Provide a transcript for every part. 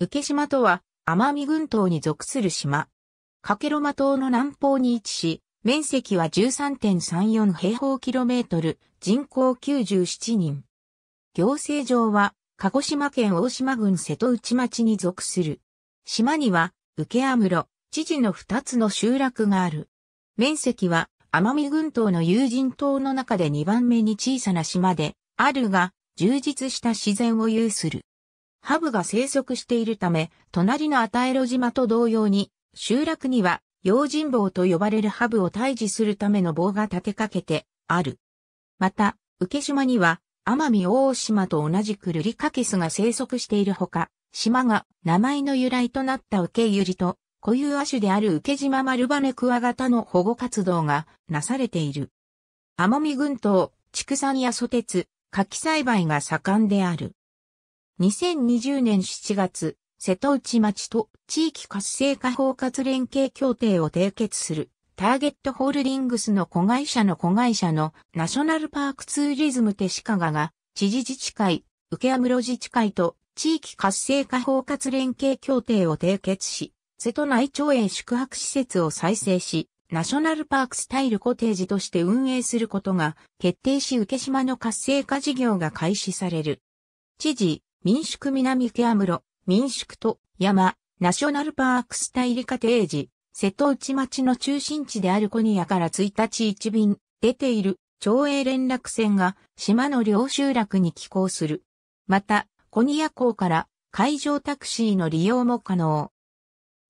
受島とは、奄美群島に属する島。かけろま島の南方に位置し、面積は13.34平方キロメートル、人口97人。行政上は、鹿児島県大島郡瀬戸内町に属する。島には、受けむろ、知事の2つの集落がある。面積は、奄美群島の有人島の中で2番目に小さな島で、あるが、充実した自然を有する。ハブが生息しているため、隣のアタエロ島と同様に、集落には、用心棒と呼ばれるハブを退治するための棒が立てかけてある。また、受島には、奄美大島と同じくルリカケスが生息しているほか、島が名前の由来となった受けゆりと、固有亜種である受島丸羽クワガタの保護活動がなされている。奄美群島、畜産や蘇鉄、柿栽培が盛んである。2020年7月、瀬戸内町と地域活性化包括連携協定を締結する。ターゲットホールディングスの子会社の子会社のナショナルパークツーリズム手鹿賀が、知事自治会、受け室自治会と地域活性化包括連携協定を締結し、瀬戸内町へ宿泊施設を再生し、ナショナルパークスタイルコテージとして運営することが決定し受け島の活性化事業が開始される。知事、民宿南ケアムロ、民宿と山、ナショナルパークスタイリカテージ、瀬戸内町の中心地であるコニアから1日1便、出ている、町営連絡船が、島の両集落に寄港する。また、コニア港から、海上タクシーの利用も可能。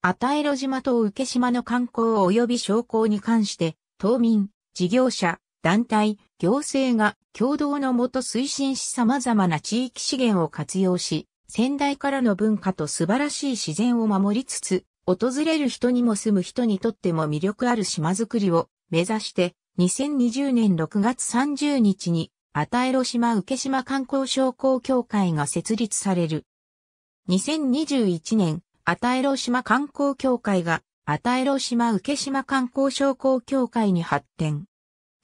アタエロ島と受島の観光及び商工に関して、島民、事業者、団体、行政が共同のもと推進し様々な地域資源を活用し、先代からの文化と素晴らしい自然を守りつつ、訪れる人にも住む人にとっても魅力ある島づくりを目指して、2020年6月30日に、あたえろ島受島観光商工協会が設立される。2021年、あたえろ島観光協会が、あたえろ島受島観光商工協会に発展。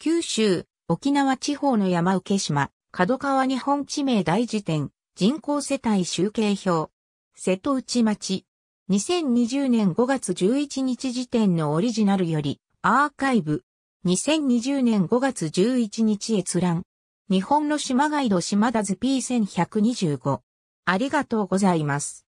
九州、沖縄地方の山受島、角川日本地名大辞典、人口世帯集計表、瀬戸内町、2020年5月11日時点のオリジナルより、アーカイブ、2020年5月11日閲覧、日本の島ガイド島田図 P1125。ありがとうございます。